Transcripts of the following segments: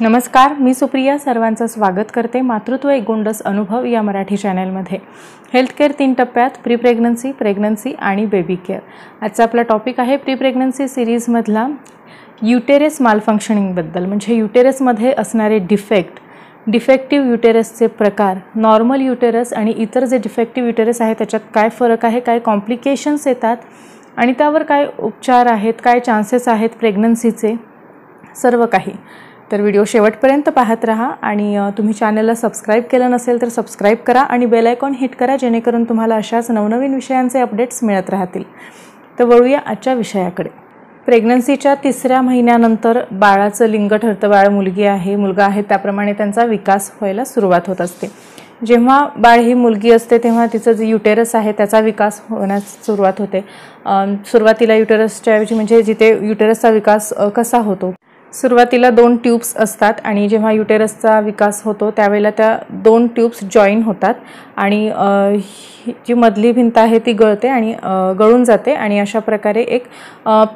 नमस्कार मी सुप्रिया सर्वांचं स्वागत करते मातृत्व एक गोंडस अनुभव या मराठी चॅनलमध्ये हेल्थकेअर तीन टप्प्यात प्री प्रेग्नन्सी प्रेग्नन्सी आणि बेबी केअर आजचा आपला टॉपिक आहे प्री प्रेग्नन्सी सिरीजमधला युटेरेस मालफंक्शनिंगबद्दल म्हणजे युटेरसमध्ये असणारे डिफेक्ट डिफेक्टिव्ह युटेरसचे प्रकार नॉर्मल युटेरस आणि इतर जे डिफेक्टिव्ह युटेरस आहे त्याच्यात काय फरक आहे काय कॉम्प्लिकेशन्स येतात आणि त्यावर काय उपचार आहेत काय चान्सेस आहेत प्रेग्नन्सीचे सर्व काही तर व्हिडिओ शेवटपर्यंत पाहत राहा आणि तुम्ही चॅनलला सबस्क्राईब केलं नसेल तर सबस्क्राईब करा आणि बेलायकॉन हिट करा जेणेकरून तुम्हाला अशाच नवनवीन विषयांचे अपडेट्स मिळत राहतील तर वळूया आजच्या विषयाकडे प्रेग्नन्सीच्या तिसऱ्या महिन्यानंतर बाळाचं लिंग ठरतं बाळ मुलगी आहे मुलगा आहे त्याप्रमाणे त्यांचा विकास व्हायला सुरुवात होत असते जेव्हा बाळ ही मुलगी असते तेव्हा तिचं जे युटेरस आहे त्याचा विकास होण्यास सुरुवात होते सुरुवातीला युटेरसच्या ऐवजी म्हणजे जिथे युटेरसचा विकास कसा होतो सुरुवातीला दोन ट्यूब्स असतात आणि जेव्हा युटेरसचा विकास होतो त्यावेळेला त्या दोन ट्यूब्स जॉईन होतात आणि जी मधली भिंत आहे ती गळते आणि गळून जाते आणि अशा प्रकारे एक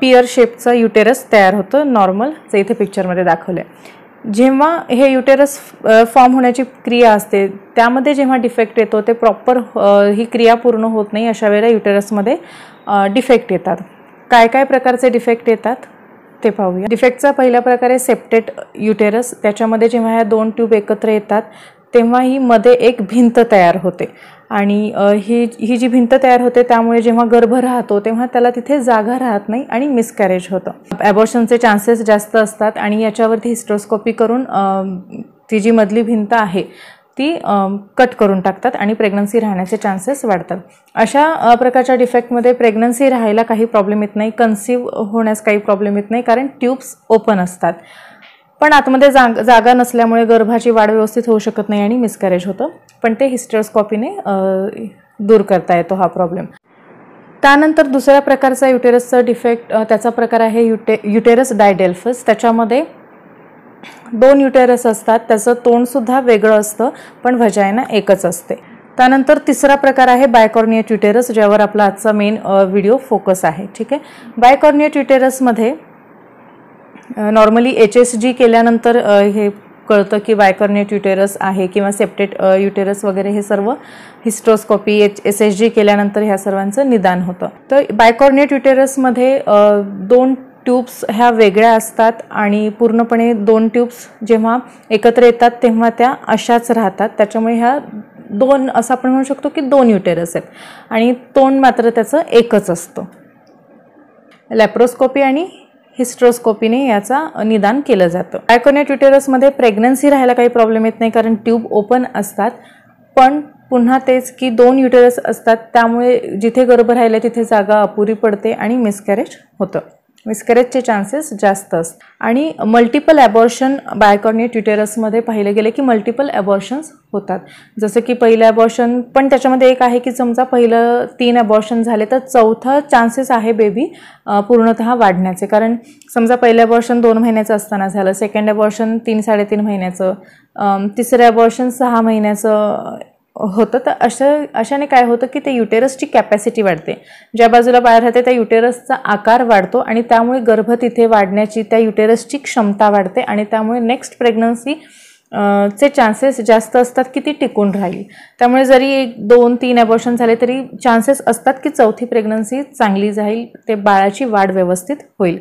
पियर शेपचा युटेरस तयार होतं नॉर्मल जे इथे पिक्चरमध्ये दाखवलं आहे जेव्हा हे युटेरस फॉर्म होण्याची क्रिया असते त्यामध्ये जेव्हा डिफेक्ट येतो ते प्रॉपर ही क्रिया पूर्ण होत नाही अशा वेळेला युटेरसमध्ये डिफेक्ट येतात काय काय प्रकारचे डिफेक्ट येतात ते पाहूया डिफेक्टचा पहिल्या प्रकारे सेप्टेट युटेरस त्याच्यामध्ये जेव्हा ह्या दोन ट्यूब एकत्र येतात तेव्हा ही मध्ये एक भिंत तयार होते आणि ही ही जी भिंत तयार होते त्यामुळे जेव्हा गर्भ राहतो तेव्हा त्याला तिथे जागा राहत नाही आणि मिसकॅरेज होतं ॲबॉर्शनचे चान्सेस जास्त असतात आणि याच्यावरती हिस्ट्रोस्कोपी करून ती जी मधली भिंत आहे ती कट करून टाकतात आणि प्रेग्नन्सी राहण्याचे चान्सेस वाढतात अशा प्रकारच्या डिफेक्टमध्ये प्रेग्नन्सी राहायला काही प्रॉब्लेम येत नाही कन्सिव्ह होण्यास काही प्रॉब्लेम येत नाही कारण ट्यूब्स ओपन असतात पण आतमध्ये जाग जागा नसल्यामुळे गर्भाची वाढ व्यवस्थित होऊ शकत नाही आणि मिसकॅरेज होतं पण ते हिस्टरस्कॉपीने दूर करता येतो हा प्रॉब्लेम त्यानंतर दुसऱ्या प्रकारचा युटेरसचा डिफेक्ट त्याचा प्रकार आहे युटे युटेरस डायडेल्फस त्याच्यामध्ये दोन युटेरस असतात त्याचं तोंडसुद्धा वेगळं असतं पण व्हजायना एकच असते त्यानंतर तिसरा प्रकार आहे बायकॉर्निया ट्युटेरस ज्यावर आपला आजचा मेन व्हिडिओ फोकस आहे ठीक आहे बायकॉर्निया ट्युटेरसमध्ये नॉर्मली एच एस जी केल्यानंतर हे कळतं की बायकॉर्निया ट्युटेरस आहे किंवा सेप्टेट युटेरस वगैरे हे सर्व hysteroscopy H S S G केल्यानंतर ह्या सर्वांचं निदान होतं तर बायकॉर्निया ट्युटेरसमध्ये दोन ट्यूब्स ह्या वेगळ्या असतात आणि पूर्णपणे दोन ट्यूब्स जेव्हा एकत्र येतात तेव्हा त्या अशाच राहतात त्याच्यामुळे ह्या दोन असं आपण म्हणू शकतो की दोन युटेरस आहेत आणि तोंड मात्र त्याचं एकच असतं लॅप्रोस्कोपी आणि हिस्ट्रोस्कोपीने याचा निदान केलं जातं आयकोनेट युटेरसमध्ये प्रेग्नन्सी राहायला काही प्रॉब्लेम येत नाही कारण ट्यूब ओपन असतात पण पुन्हा तेच की दोन युटेरस असतात त्यामुळे जिथे गर्भ राहिलं तिथे जागा अपुरी पडते आणि मिसकॅरेज होतं विस्करेजचे चान्सेस जास्त असत आणि मल्टिपल ॲबॉर्शन बायकॉर्निएट ट्युटेरसमध्ये पाहिले गेले की मल्टिपल ॲबॉर्शन्स होतात जसं की पहिलं ॲबॉर्शन पण त्याच्यामध्ये एक आहे की समजा पहिलं तीन ॲबॉर्शन झाले तर चौथा चान्सेस आहे बेबी पूर्णत वाढण्याचे कारण समजा पहिलं ॲबॉर्शन दोन महिन्याचं असताना झालं सेकंड ॲबॉर्शन तीन साडेतीन महिन्याचं तिसरं ॲबॉर्शन सहा महिन्याचं होतं तर असं अशाने काय होतं की ते युटेरसची कॅपॅसिटी वाढते ज्या बाजूला बाळ राहते त्या युटेरसचा आकार वाढतो आणि त्यामुळे गर्भ तिथे वाढण्याची त्या युटेरसची क्षमता वाढते आणि त्यामुळे नेक्स्ट प्रेग्नन्सी चे चान्सेस जास्त असतात की ती टिकून राहील त्यामुळे जरी एक दोन तीन ॲबॉर्शन झाले तरी चान्सेस असतात की चौथी प्रेग्नन्सी चांगली जाईल ते बाळाची वाढ व्यवस्थित होईल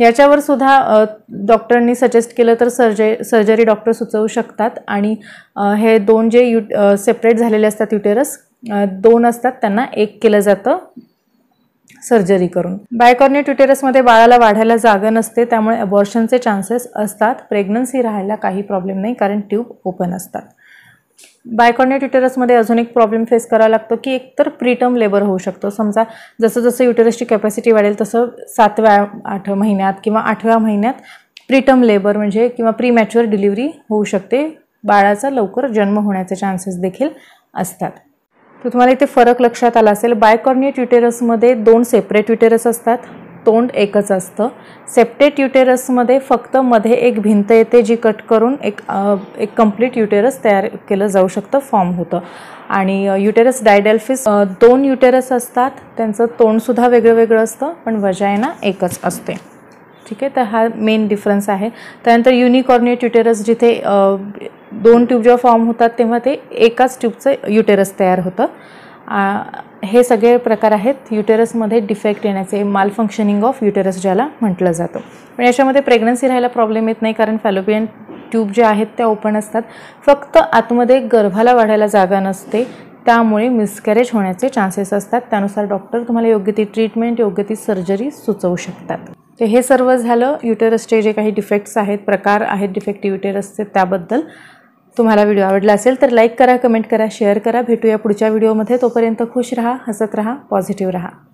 याच्यावर सुद्धा डॉक्टरांनी सजेस्ट केलं तर सर्जे सर्जरी डॉक्टर सुचवू शकतात आणि हे दोन जे यु सेपरेट झालेले असतात युटेरस दोन असतात त्यांना एक केलं जातं सर्जरी करून बायकॉर्नेट ट्युटेरसमध्ये बाळाला वाढायला जागा नसते त्यामुळे अबॉर्शनचे चान्सेस असतात प्रेग्नन्सी राहायला काही प्रॉब्लेम नाही कारण ट्यूब ओपन असतात बायकॉर्निया ट्युटरसमध्ये अजून एक प्रॉब्लेम फेस करावा लागतो की एकतर प्रीटर्म लेबर होऊ शकतो समजा जसं जसं युटेरसची कॅपॅसिटी वाढेल तसं सातव्या आठ महिन्यात किंवा आठव्या महिन्यात प्रीटर्म लेबर म्हणजे किंवा प्रीमॅच्युअर डिलिव्हरी होऊ शकते बाळाचा लवकर जन्म होण्याचे चान्सेस देखील असतात तर तुम्हाला इथे फरक लक्षात आला असेल बायकॉर्निय ट्युटेरसमध्ये दोन सेपरेट युटेरस असतात तोंड एकच असतं सेप्टेट युटेरसमध्ये फक्त मध्ये एक भिंत येते जी कट करून एक एक कम्प्लीट युटेरस तयार केलं जाऊ शकतं फॉर्म होतं आणि युटेरस डायडेल्फिस दोन युटेरस असतात त्यांचं तोंडसुद्धा वेगळं वेगळं असतं पण वजायना एकच असते ठीक आहे तर हा मेन डिफरन्स आहे त्यानंतर युनिकॉर्निय युटेरस जिथे दोन ट्यूब जेव्हा फॉर्म होतात तेव्हा ते एकाच ट्यूबचं युटेरस तयार होतं हे सगळे प्रकार आहेत युटेरसमध्ये डिफेक्ट येण्याचे माल फंक्शनिंग ऑफ युटेरस ज्याला म्हटलं जातं पण याच्यामध्ये प्रेग्नन्सी राहायला प्रॉब्लेम येत नाही कारण फॅलोपियन ट्यूब ज्या आहेत त्या ओपन असतात फक्त आतमध्ये गर्भाला वाढायला जागा नसते त्यामुळे मिसकॅरेज होण्याचे चान्सेस असतात त्यानुसार डॉक्टर तुम्हाला योग्य ती ट्रीटमेंट योग्य ती सर्जरी सुचवू शकतात तर हे सर्व झालं युटेरसचे जे काही डिफेक्ट्स आहेत प्रकार आहेत डिफेक्टिव्ह युटेरसचे त्याबद्दल तुम्हाला व्हिडिओ आवडला असेल तर लाईक करा कमेंट करा शेअर करा भेटूया पुढच्या व्हिडिओमध्ये तोपर्यंत खुश रहा हसत रहा पॉझिटिव्ह रहा